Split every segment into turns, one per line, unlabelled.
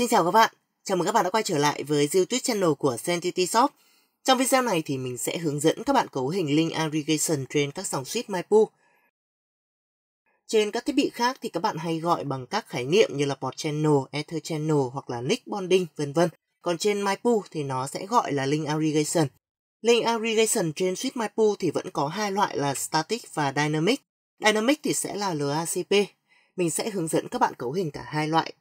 Xin chào các bạn, chào mừng các bạn đã quay trở lại với YouTube channel của Sentity Shop. Trong video này thì mình sẽ hướng dẫn các bạn cấu hình link aggregation trên các dòng sheet Maipu. Trên các thiết bị khác thì các bạn hay gọi bằng các khái niệm như là port channel, ether channel hoặc là nick bonding vân vân. Còn trên Maipu thì nó sẽ gọi là link aggregation. Link aggregation trên sheet Maipu thì vẫn có hai loại là static và dynamic. Dynamic thì sẽ là LACP. Mình sẽ hướng dẫn các bạn cấu hình cả hai loại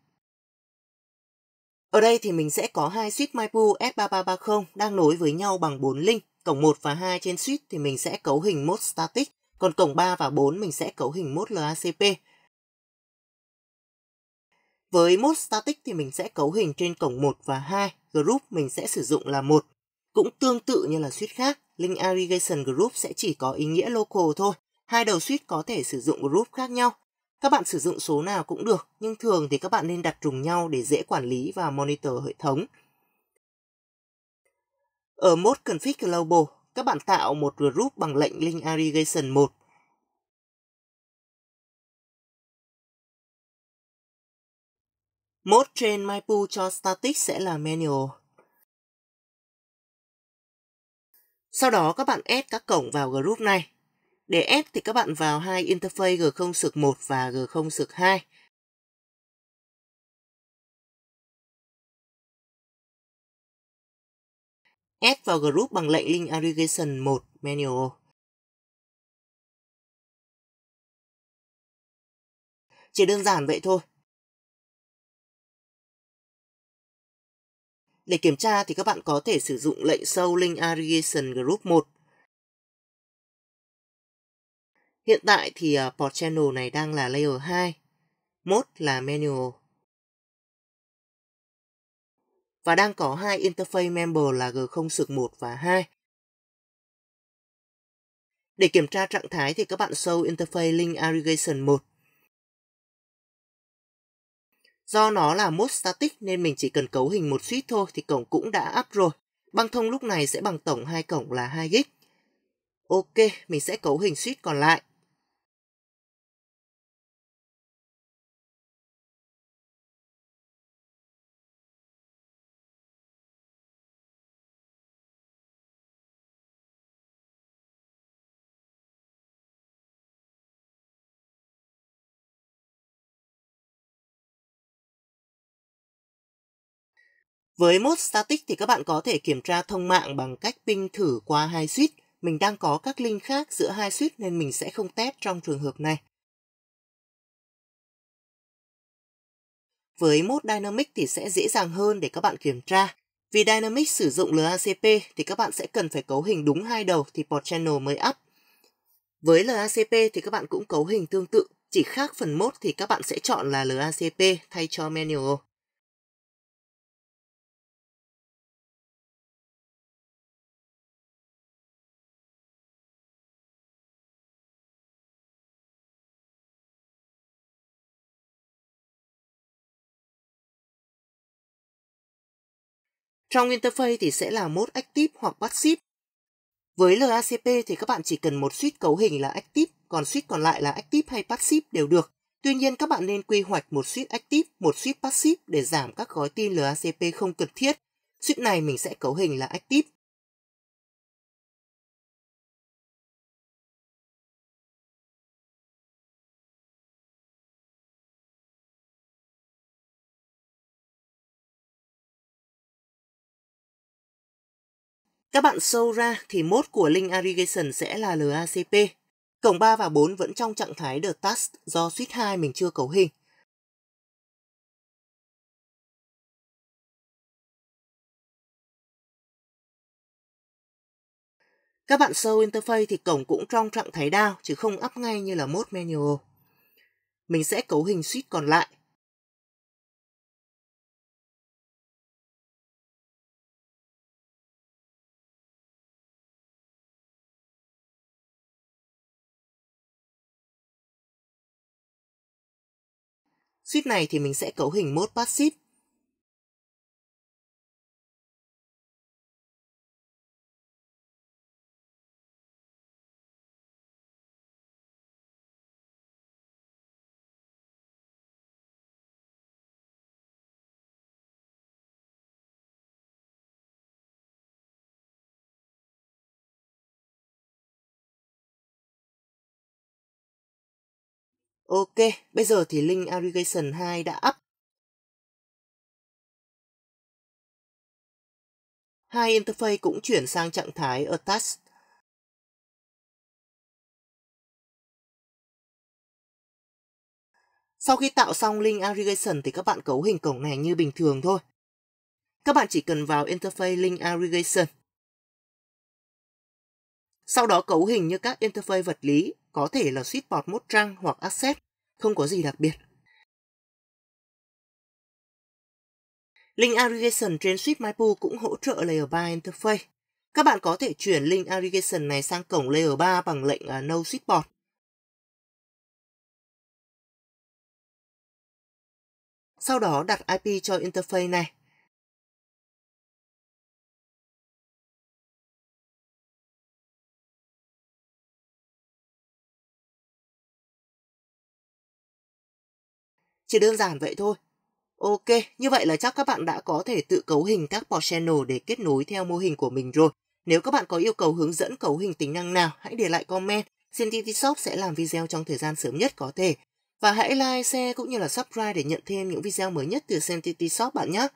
ở đây thì mình sẽ có hai suite Maipu S3330 đang nối với nhau bằng 4 link. Cổng 1 và 2 trên suite thì mình sẽ cấu hình mode static, còn cổng 3 và 4 mình sẽ cấu hình mode LACP. Với mode static thì mình sẽ cấu hình trên cổng 1 và 2, group mình sẽ sử dụng là một. Cũng tương tự như là suite khác, link aggregation group sẽ chỉ có ý nghĩa local thôi. Hai đầu suite có thể sử dụng group khác nhau. Các bạn sử dụng số nào cũng được, nhưng thường thì các bạn nên đặt trùng nhau để dễ quản lý và monitor hệ thống. Ở mode Config Global, các bạn tạo một group bằng lệnh link aggregation 1.
Mode trên
mypool cho static sẽ là manual. Sau đó các bạn add các cổng vào group này. Để ép thì các bạn vào hai interface G0 1 và G0 2.
Ép vào group bằng lệnh link aggregation 1 manual. Chỉ đơn giản vậy thôi. Để kiểm tra thì các bạn có thể sử dụng lệnh show link aggregation
group 1 Hiện tại thì ờ, port channel này đang là layer 2, mode là manual. Và đang có hai interface member là G0 1 và 2. Để kiểm tra trạng thái thì các bạn show interface link aggregation 1. Do nó là mode static nên mình chỉ cần cấu hình một suite thôi thì cổng cũng đã up rồi. Băng thông lúc này sẽ bằng tổng hai cổng là 2 gig. Ok, mình sẽ cấu hình suite còn lại. Với mode static thì các bạn có thể kiểm tra thông mạng bằng cách ping thử qua hai switch. Mình đang có các link khác giữa hai switch nên mình sẽ không test trong trường hợp này. Với mode Dynamic thì sẽ dễ dàng hơn để các bạn kiểm tra. Vì Dynamic sử dụng LACP thì các bạn sẽ cần phải cấu hình đúng hai đầu thì port channel mới up. Với LACP thì các bạn cũng cấu hình tương tự, chỉ khác phần mode thì các bạn sẽ chọn là LACP thay cho manual. Trong interface thì sẽ là mode Active hoặc Passive. Với LACP thì các bạn chỉ cần một switch cấu hình là Active, còn switch còn lại là Active hay Passive đều được. Tuy nhiên các bạn nên quy hoạch một switch Active, một switch Passive để giảm các gói tin LACP không cần thiết. Switch này mình sẽ cấu hình là Active, Các bạn sâu ra thì mốt của Link Irrigation sẽ là LACP. Cổng 3 và 4 vẫn trong trạng thái The Task do switch 2 mình chưa cấu hình. Các bạn sâu interface thì cổng cũng trong trạng thái down chứ không up ngay như là mode manual. Mình sẽ cấu hình switch còn lại
Suýt này thì mình sẽ cấu hình mode passive Ok, bây giờ thì link Aggregation 2 đã up. Hai interface cũng chuyển sang trạng thái Attached.
Sau khi tạo xong link aggregation thì các bạn cấu hình cổng này như bình thường thôi. Các bạn chỉ cần vào interface link aggregation. Sau đó cấu hình như các interface vật lý có thể là suýt bọt mốt trăng hoặc accept, không có gì đặc biệt. Link Aggregation trên SwiftMyPool cũng hỗ trợ Layer 3 Interface. Các bạn có thể chuyển link aggregation này sang cổng Layer 3 bằng lệnh là no switchboard.
Sau đó đặt IP cho interface này.
Chỉ đơn giản vậy thôi. Ok, như vậy là chắc các bạn đã có thể tự cấu hình các port channel để kết nối theo mô hình của mình rồi. Nếu các bạn có yêu cầu hướng dẫn cấu hình tính năng nào, hãy để lại comment. Xin Shop sẽ làm video trong thời gian sớm nhất có thể. Và hãy like, share cũng như là subscribe để nhận thêm những video mới nhất từ Sentity Shop
bạn nhé.